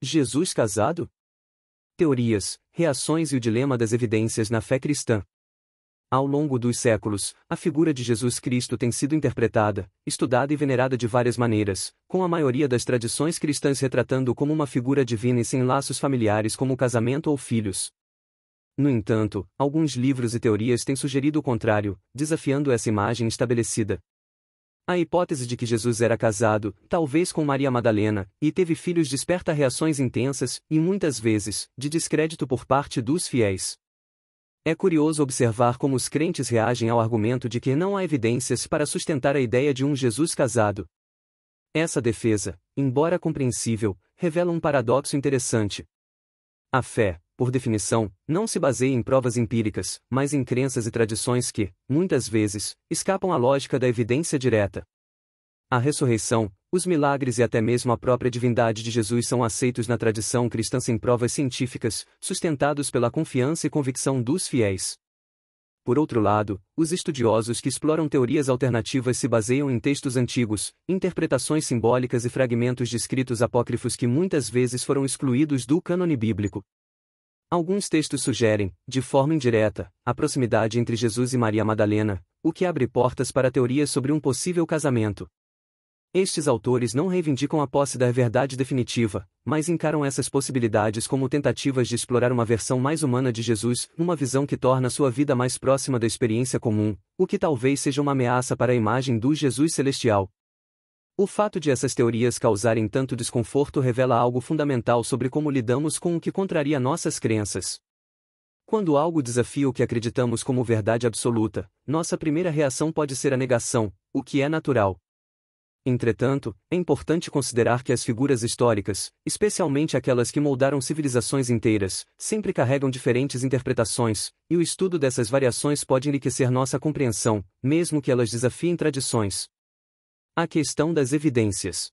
Jesus casado? Teorias, reações e o dilema das evidências na fé cristã. Ao longo dos séculos, a figura de Jesus Cristo tem sido interpretada, estudada e venerada de várias maneiras, com a maioria das tradições cristãs retratando-o como uma figura divina e sem laços familiares como casamento ou filhos. No entanto, alguns livros e teorias têm sugerido o contrário, desafiando essa imagem estabelecida. A hipótese de que Jesus era casado, talvez com Maria Madalena, e teve filhos desperta reações intensas, e muitas vezes, de descrédito por parte dos fiéis. É curioso observar como os crentes reagem ao argumento de que não há evidências para sustentar a ideia de um Jesus casado. Essa defesa, embora compreensível, revela um paradoxo interessante. A fé, por definição, não se baseia em provas empíricas, mas em crenças e tradições que, muitas vezes, escapam à lógica da evidência direta. A ressurreição, os milagres e até mesmo a própria divindade de Jesus são aceitos na tradição cristã sem provas científicas, sustentados pela confiança e convicção dos fiéis. Por outro lado, os estudiosos que exploram teorias alternativas se baseiam em textos antigos, interpretações simbólicas e fragmentos de escritos apócrifos que muitas vezes foram excluídos do cânone bíblico. Alguns textos sugerem, de forma indireta, a proximidade entre Jesus e Maria Madalena, o que abre portas para teorias sobre um possível casamento. Estes autores não reivindicam a posse da verdade definitiva, mas encaram essas possibilidades como tentativas de explorar uma versão mais humana de Jesus, uma visão que torna sua vida mais próxima da experiência comum, o que talvez seja uma ameaça para a imagem do Jesus celestial, o fato de essas teorias causarem tanto desconforto revela algo fundamental sobre como lidamos com o que contraria nossas crenças. Quando algo desafia o que acreditamos como verdade absoluta, nossa primeira reação pode ser a negação, o que é natural. Entretanto, é importante considerar que as figuras históricas, especialmente aquelas que moldaram civilizações inteiras, sempre carregam diferentes interpretações, e o estudo dessas variações pode enriquecer nossa compreensão, mesmo que elas desafiem tradições. A questão das evidências.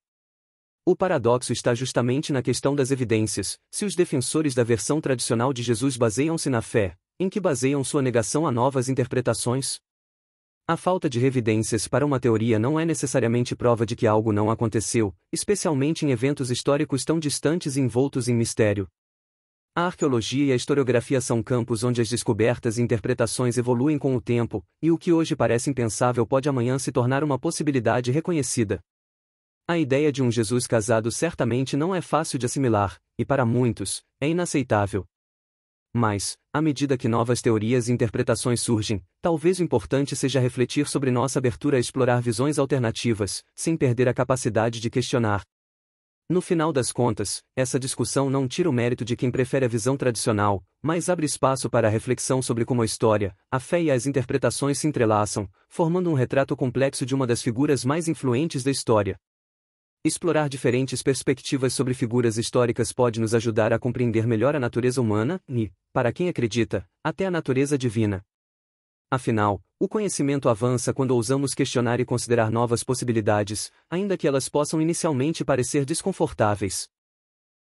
O paradoxo está justamente na questão das evidências, se os defensores da versão tradicional de Jesus baseiam-se na fé, em que baseiam sua negação a novas interpretações? A falta de evidências para uma teoria não é necessariamente prova de que algo não aconteceu, especialmente em eventos históricos tão distantes e envoltos em mistério, a arqueologia e a historiografia são campos onde as descobertas e interpretações evoluem com o tempo, e o que hoje parece impensável pode amanhã se tornar uma possibilidade reconhecida. A ideia de um Jesus casado certamente não é fácil de assimilar, e para muitos, é inaceitável. Mas, à medida que novas teorias e interpretações surgem, talvez o importante seja refletir sobre nossa abertura a explorar visões alternativas, sem perder a capacidade de questionar, no final das contas, essa discussão não tira o mérito de quem prefere a visão tradicional, mas abre espaço para a reflexão sobre como a história, a fé e as interpretações se entrelaçam, formando um retrato complexo de uma das figuras mais influentes da história. Explorar diferentes perspectivas sobre figuras históricas pode nos ajudar a compreender melhor a natureza humana e, para quem acredita, até a natureza divina. Afinal, o conhecimento avança quando ousamos questionar e considerar novas possibilidades, ainda que elas possam inicialmente parecer desconfortáveis.